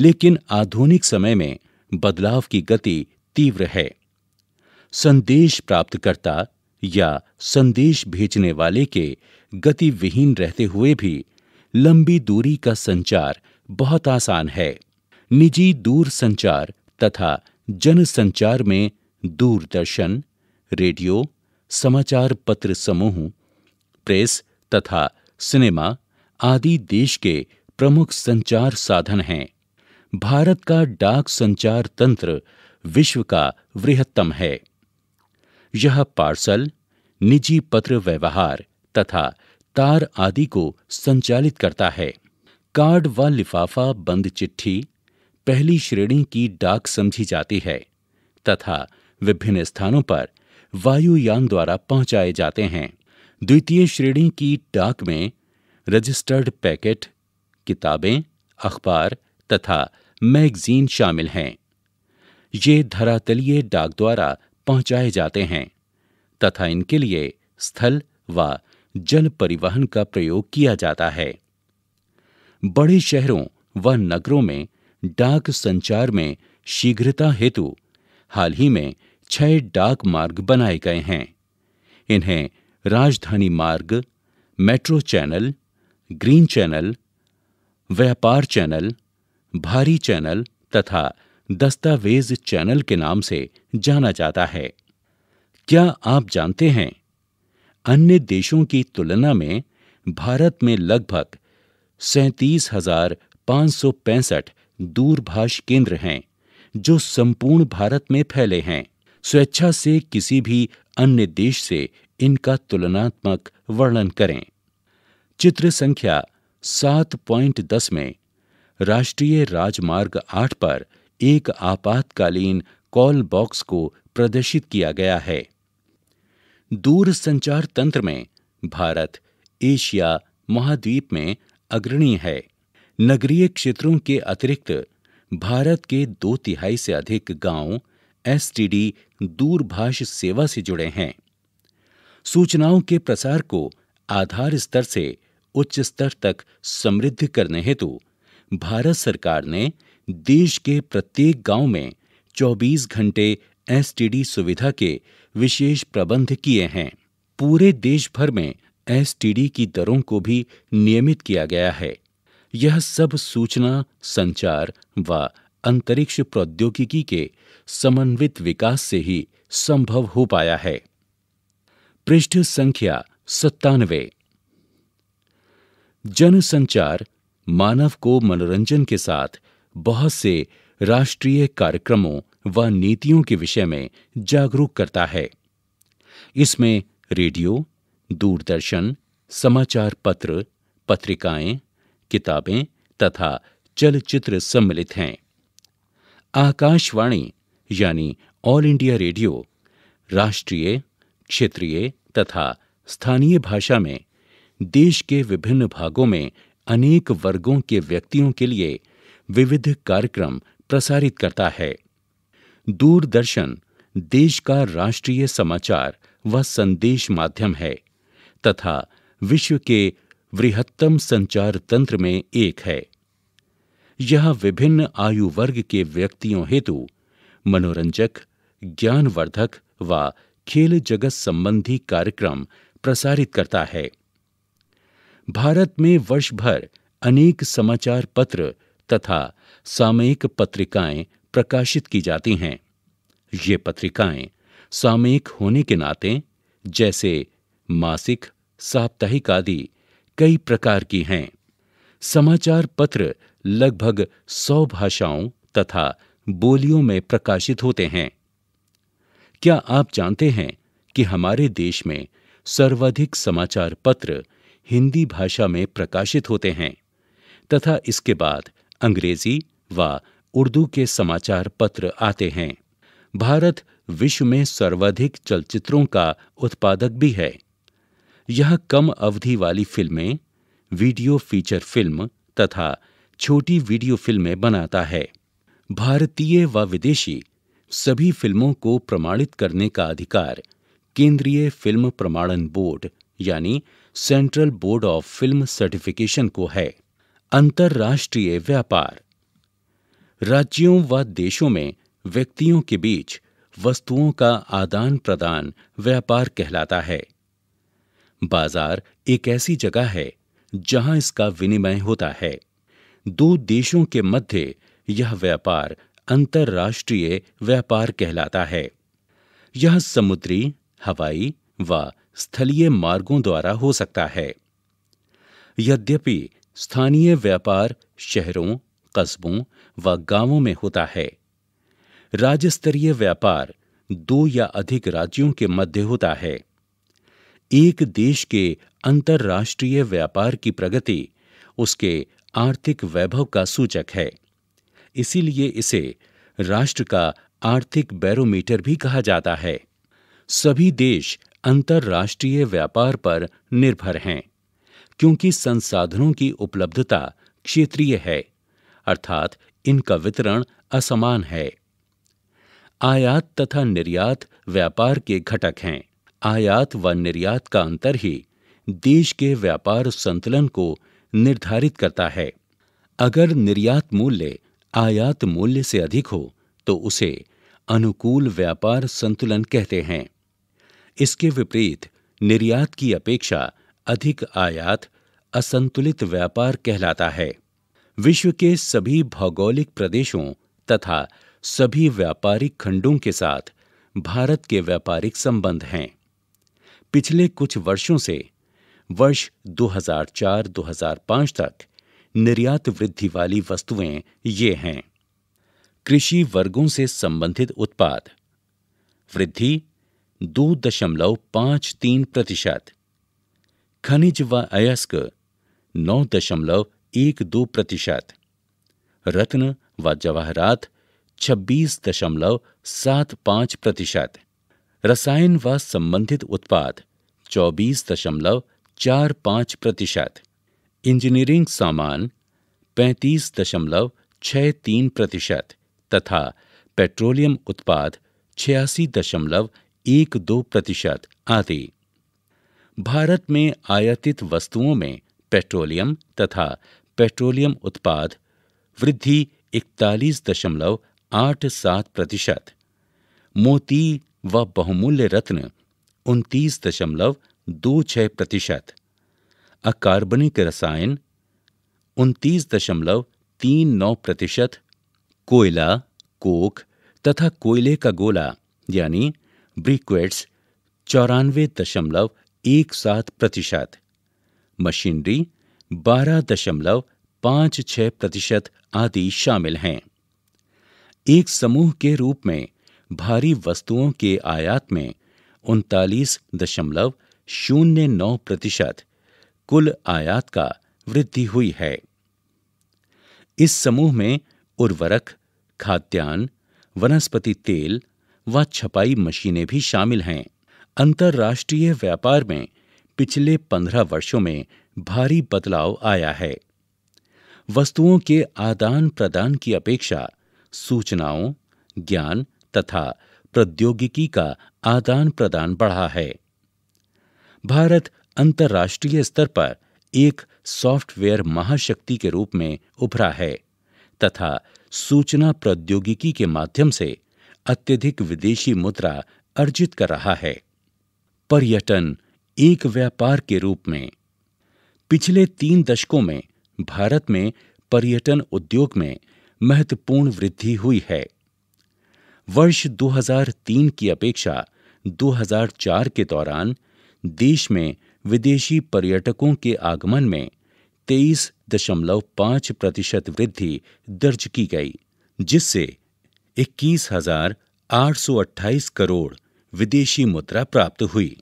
लेकिन आधुनिक समय में बदलाव की गति तीव्र है संदेश प्राप्तकर्ता या संदेश भेजने वाले के गति विहीन रहते हुए भी लंबी दूरी का संचार बहुत आसान है निजी दूर संचार तथा जन संचार में दूरदर्शन रेडियो समाचार पत्र समूह प्रेस तथा सिनेमा आदि देश के प्रमुख संचार साधन हैं भारत का डाक संचार तंत्र विश्व का वृहत्तम है यह पार्सल निजी पत्र व्यवहार तथा तार आदि को संचालित करता है कार्ड व लिफाफा बंद चिट्ठी पहली श्रेणी की डाक समझी जाती है तथा विभिन्न स्थानों पर वायुयान द्वारा पहुंचाए जाते हैं द्वितीय श्रेणी की डाक में रजिस्टर्ड पैकेट किताबें अखबार तथा मैगजीन शामिल हैं ये धरातलीय डाक द्वारा पहुंचाए जाते हैं तथा इनके लिए स्थल व जल परिवहन का प्रयोग किया जाता है बड़े शहरों व नगरों में डाक संचार में शीघ्रता हेतु हाल ही में छह डाक मार्ग बनाए गए हैं इन्हें राजधानी मार्ग मेट्रो चैनल ग्रीन चैनल व्यापार चैनल भारी चैनल तथा दस्तावेज चैनल के नाम से जाना जाता है क्या आप जानते हैं अन्य देशों की तुलना में भारत में लगभग सैंतीस हजार पाँच सौ पैंसठ दूरभाष केंद्र हैं जो संपूर्ण भारत में फैले हैं स्वेच्छा से किसी भी अन्य देश से इनका तुलनात्मक वर्णन करें चित्र संख्या सात पॉइंट दस में राष्ट्रीय राजमार्ग आठ पर एक आपातकालीन कॉल बॉक्स को प्रदर्शित किया गया है दूर संचार तंत्र में भारत एशिया महाद्वीप में अग्रणी है नगरीय क्षेत्रों के अतिरिक्त भारत के दो तिहाई से अधिक गांव एसटीडी दूरभाष सेवा से जुड़े हैं सूचनाओं के प्रसार को आधार स्तर से उच्च स्तर तक समृद्ध करने हेतु भारत सरकार ने देश के प्रत्येक गांव में 24 घंटे एसटीडी सुविधा के विशेष प्रबंध किए हैं पूरे देश भर में एसटीडी की दरों को भी नियमित किया गया है यह सब सूचना संचार व अंतरिक्ष प्रौद्योगिकी के समन्वित विकास से ही संभव हो पाया है पृष्ठ संख्या सत्तानवे जनसंचार मानव को मनोरंजन के साथ बहुत से राष्ट्रीय कार्यक्रमों व नीतियों के विषय में जागरूक करता है इसमें रेडियो दूरदर्शन समाचार पत्र पत्रिकाएं किताबें तथा चलचित्र सम्मिलित हैं आकाशवाणी यानी ऑल इंडिया रेडियो राष्ट्रीय क्षेत्रीय तथा स्थानीय भाषा में देश के विभिन्न भागों में अनेक वर्गों के व्यक्तियों के लिए विविध कार्यक्रम प्रसारित करता है दूरदर्शन देश का राष्ट्रीय समाचार व संदेश माध्यम है तथा विश्व के वृहत्तम संचार तंत्र में एक है यह विभिन्न आयु वर्ग के व्यक्तियों हेतु मनोरंजक ज्ञानवर्धक व खेल जगत संबंधी कार्यक्रम प्रसारित करता है भारत में वर्ष भर अनेक समाचार पत्र तथा सामयिक पत्रिकाएं प्रकाशित की जाती हैं ये पत्रिकाएं सामयिक होने के नाते जैसे मासिक साप्ताहिक आदि कई प्रकार की हैं समाचार पत्र लगभग सौ भाषाओं तथा बोलियों में प्रकाशित होते हैं क्या आप जानते हैं कि हमारे देश में सर्वाधिक समाचार पत्र हिंदी भाषा में प्रकाशित होते हैं तथा इसके बाद अंग्रेजी व उर्दू के समाचार पत्र आते हैं भारत विश्व में सर्वाधिक चलचित्रों का उत्पादक भी है यह कम अवधि वाली फिल्में वीडियो फीचर फिल्म तथा छोटी वीडियो फिल्में बनाता है भारतीय व विदेशी सभी फिल्मों को प्रमाणित करने का अधिकार केंद्रीय फिल्म प्रमाणन बोर्ड यानी Central Board of Film Certification को है अंतर्राष्ट्रीय व्यापार राज्यों व देशों में व्यक्तियों के बीच वस्तुओं का आदान प्रदान व्यापार कहलाता है बाजार एक ऐसी जगह है जहां इसका विनिमय होता है दो देशों के मध्य यह व्यापार अंतर्राष्ट्रीय व्यापार कहलाता है यह समुद्री हवाई व स्थलीय मार्गों द्वारा हो सकता है यद्यपि स्थानीय व्यापार शहरों कस्बों व गांवों में होता है राज्य स्तरीय व्यापार दो या अधिक राज्यों के मध्य होता है एक देश के अंतर्राष्ट्रीय व्यापार की प्रगति उसके आर्थिक वैभव का सूचक है इसीलिए इसे राष्ट्र का आर्थिक बैरोमीटर भी कहा जाता है सभी देश अंतर्राष्ट्रीय व्यापार पर निर्भर हैं क्योंकि संसाधनों की उपलब्धता क्षेत्रीय है अर्थात इनका वितरण असमान है आयात तथा निर्यात व्यापार के घटक हैं आयात व निर्यात का अंतर ही देश के व्यापार संतुलन को निर्धारित करता है अगर निर्यात मूल्य आयात मूल्य से अधिक हो तो उसे अनुकूल व्यापार संतुलन कहते हैं इसके विपरीत निर्यात की अपेक्षा अधिक आयात असंतुलित व्यापार कहलाता है विश्व के सभी भौगोलिक प्रदेशों तथा सभी व्यापारिक खंडों के साथ भारत के व्यापारिक संबंध हैं पिछले कुछ वर्षों से वर्ष 2004-2005 तक निर्यात वृद्धि वाली वस्तुएं ये हैं कृषि वर्गों से संबंधित उत्पाद वृद्धि दो दशमलव पांच तीन प्रतिशत खनिज व अयस्क नौ दशमलव एक दो प्रतिशत रत्न व जवाहरात छब्बीस दशमलव सात पाँच प्रतिशत रसायन व संबंधित उत्पाद चौबीस दशमलव चार पाँच प्रतिशत इंजीनियरिंग सामान पैंतीस दशमलव छह तीन प्रतिशत तथा पेट्रोलियम उत्पाद छियासी दशमलव एक दो प्रतिशत आदि भारत में आयातित वस्तुओं में पेट्रोलियम तथा पेट्रोलियम उत्पाद वृद्धि इकतालीस दशमलव आठ सात प्रतिशत मोती व बहुमूल्य रत्न उनतीस दशमलव दो छह प्रतिशत अकार्बनिक रसायन उनतीस दशमलव तीन नौ प्रतिशत कोयला कोक तथा कोयले का गोला यानी ब्रिक्वेट्स चौरानवे दशमलव एक सात प्रतिशत मशीनरी बारह दशमलव पाँच छ प्रतिशत आदि शामिल हैं एक समूह के रूप में भारी वस्तुओं के आयात में उनतालीस दशमलव शून्य नौ प्रतिशत कुल आयात का वृद्धि हुई है इस समूह में उर्वरक खाद्यान्न वनस्पति तेल व छपाई मशीनें भी शामिल हैं अंतर्राष्ट्रीय व्यापार में पिछले पंद्रह वर्षों में भारी बदलाव आया है वस्तुओं के आदान प्रदान की अपेक्षा सूचनाओं ज्ञान तथा प्रौद्योगिकी का आदान प्रदान बढ़ा है भारत अंतर्राष्ट्रीय स्तर पर एक सॉफ्टवेयर महाशक्ति के रूप में उभरा है तथा सूचना प्रौद्योगिकी के माध्यम से अत्यधिक विदेशी मुद्रा अर्जित कर रहा है पर्यटन एक व्यापार के रूप में पिछले तीन दशकों में भारत में पर्यटन उद्योग में महत्वपूर्ण वृद्धि हुई है वर्ष 2003 की अपेक्षा 2004 के दौरान देश में विदेशी पर्यटकों के आगमन में तेईस दशमलव पांच प्रतिशत वृद्धि दर्ज की गई जिससे इक्कीस हजार आठ सौ अट्ठाईस करोड़ विदेशी मुद्रा प्राप्त हुई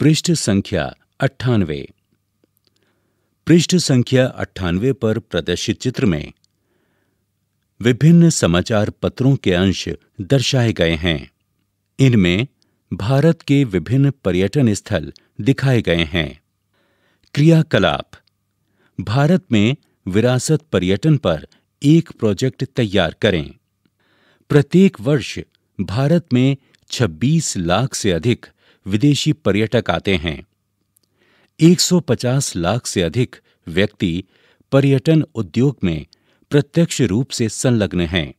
पृष्ठ संख्या अट्ठानवे पृष्ठ संख्या अट्ठानवे पर प्रदर्शित चित्र में विभिन्न समाचार पत्रों के अंश दर्शाए गए हैं इनमें भारत के विभिन्न पर्यटन स्थल दिखाए गए हैं क्रियाकलाप भारत में विरासत पर्यटन पर एक प्रोजेक्ट तैयार करें प्रत्येक वर्ष भारत में 26 लाख से अधिक विदेशी पर्यटक आते हैं 150 लाख से अधिक व्यक्ति पर्यटन उद्योग में प्रत्यक्ष रूप से संलग्न हैं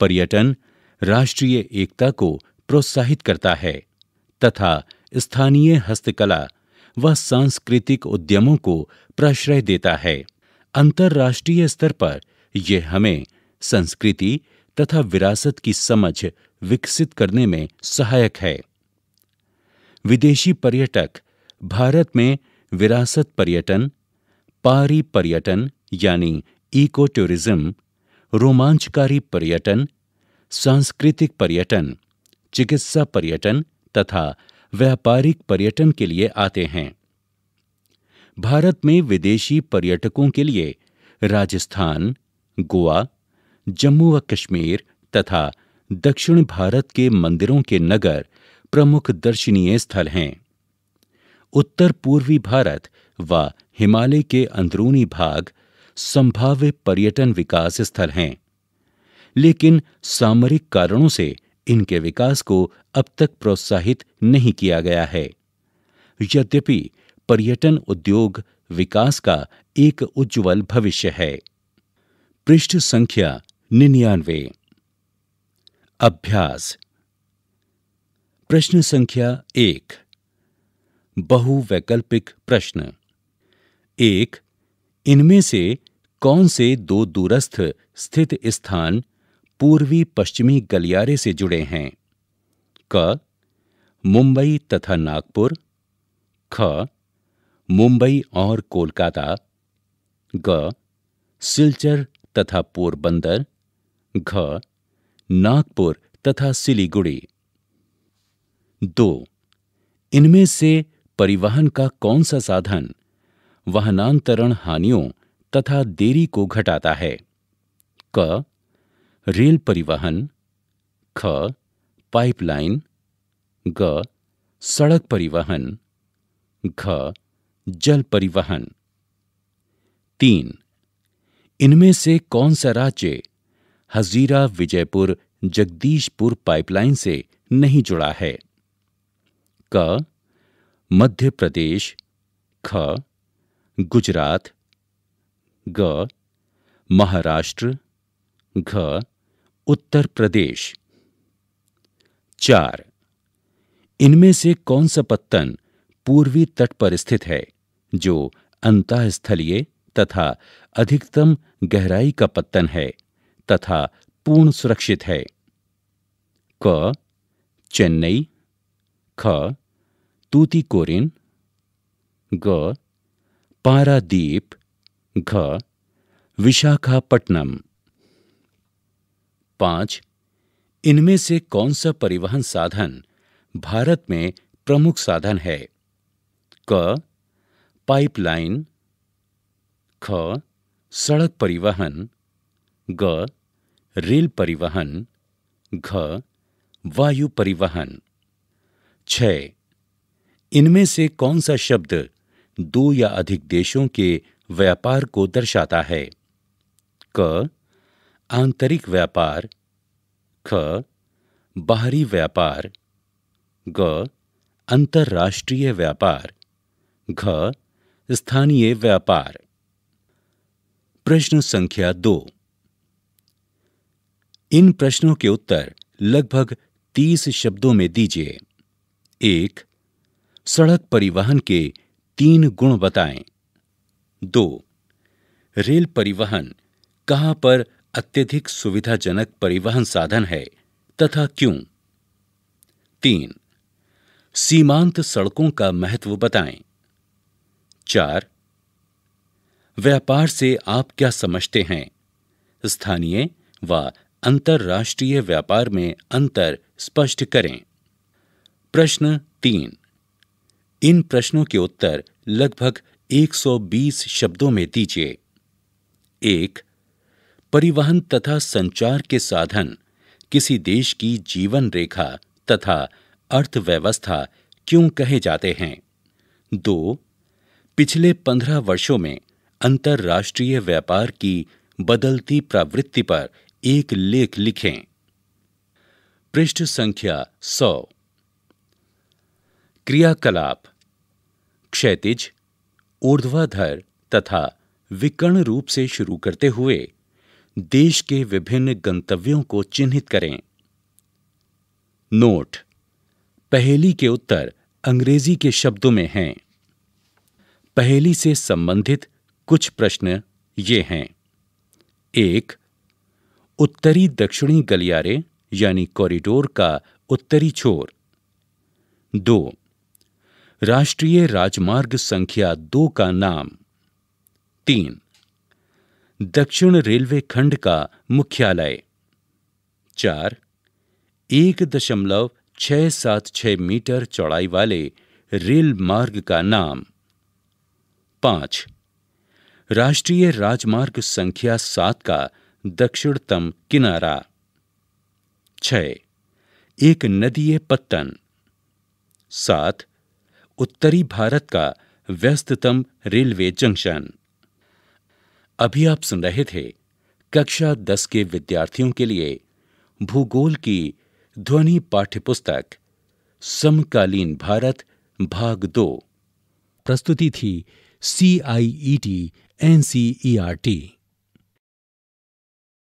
पर्यटन राष्ट्रीय एकता को प्रोत्साहित करता है तथा स्थानीय हस्तकला व सांस्कृतिक उद्यमों को प्रश्रय देता है अंतर्राष्ट्रीय स्तर पर यह हमें संस्कृति तथा विरासत की समझ विकसित करने में सहायक है विदेशी पर्यटक भारत में विरासत पर्यटन पारी पर्यटन यानी इको टूरिज्म रोमांचकारी पर्यटन सांस्कृतिक पर्यटन चिकित्सा पर्यटन तथा व्यापारिक पर्यटन के लिए आते हैं भारत में विदेशी पर्यटकों के लिए राजस्थान गोवा जम्मू व कश्मीर तथा दक्षिण भारत के मंदिरों के नगर प्रमुख दर्शनीय स्थल हैं उत्तर पूर्वी भारत व हिमालय के अंदरूनी भाग संभाव्य पर्यटन विकास स्थल हैं लेकिन सामरिक कारणों से इनके विकास को अब तक प्रोत्साहित नहीं किया गया है यद्यपि पर्यटन उद्योग विकास का एक उज्जवल भविष्य है पृष्ठ संख्या निन्यानवे अभ्यास प्रश्न संख्या एक बहुवैकल्पिक प्रश्न एक इनमें से कौन से दो दूरस्थ स्थित स्थान पूर्वी पश्चिमी गलियारे से जुड़े हैं क मुंबई तथा नागपुर ख मुंबई और कोलकाता ग सिलचर तथा पोरबंदर घ नागपुर तथा सिलीगुड़ी दो इनमें से परिवहन का कौन सा साधन वाहनांतरण हानियों तथा देरी को घटाता है क रेल परिवहन ख पाइपलाइन ग सड़क परिवहन घ जल परिवहन तीन इनमें से कौन सा राज्य हजीरा विजयपुर जगदीशपुर पाइपलाइन से नहीं जुड़ा है क मध्य प्रदेश ख गुजरात ग महाराष्ट्र घ उत्तर प्रदेश चार इनमें से कौन सा पत्तन पूर्वी तट पर स्थित है जो अंतःस्थलीय तथा अधिकतम गहराई का पत्तन है तथा पूर्ण सुरक्षित है क चेन्नई ख कोरिन ग पारादीप घ विशाखापट्टनम पांच इनमें से कौन सा परिवहन साधन भारत में प्रमुख साधन है क पाइपलाइन ख सड़क परिवहन ग रेल परिवहन घ वायु परिवहन छः इनमें से कौन सा शब्द दो या अधिक देशों के व्यापार को दर्शाता है क आंतरिक व्यापार ख बाहरी व्यापार ग अंतर्राष्ट्रीय व्यापार घ स्थानीय व्यापार प्रश्न संख्या दो इन प्रश्नों के उत्तर लगभग तीस शब्दों में दीजिए एक सड़क परिवहन के तीन गुण बताएं। दो रेल परिवहन कहाँ पर अत्यधिक सुविधाजनक परिवहन साधन है तथा क्यों तीन सीमांत सड़कों का महत्व बताएं। चार व्यापार से आप क्या समझते हैं स्थानीय व अंतर्राष्ट्रीय व्यापार में अंतर स्पष्ट करें प्रश्न तीन इन प्रश्नों के उत्तर लगभग 120 शब्दों में दीजिए एक परिवहन तथा संचार के साधन किसी देश की जीवन रेखा तथा अर्थव्यवस्था क्यों कहे जाते हैं दो पिछले पंद्रह वर्षों में अंतर्राष्ट्रीय व्यापार की बदलती प्रवृत्ति पर एक लेख लिखें पृष्ठ संख्या सौ क्रियाकलाप क्षैतिज ऊर्ध्वाधर तथा विकर्ण रूप से शुरू करते हुए देश के विभिन्न गंतव्यों को चिन्हित करें नोट पहेली के उत्तर अंग्रेजी के शब्दों में हैं पहेली से संबंधित कुछ प्रश्न ये हैं एक उत्तरी दक्षिणी गलियारे यानी कॉरिडोर का उत्तरी छोर दो राष्ट्रीय राजमार्ग संख्या दो का नाम तीन दक्षिण रेलवे खंड का मुख्यालय चार एक दशमलव छह सात छह मीटर चौड़ाई वाले रेल मार्ग का नाम पांच राष्ट्रीय राजमार्ग संख्या सात का दक्षिणतम किनारा छ एक नदीय पत्तन सात उत्तरी भारत का व्यस्ततम रेलवे जंक्शन अभी आप सुन रहे थे कक्षा दस के विद्यार्थियों के लिए भूगोल की ध्वनि पाठ्यपुस्तक समकालीन भारत भाग दो प्रस्तुति थी C I E T N C E R T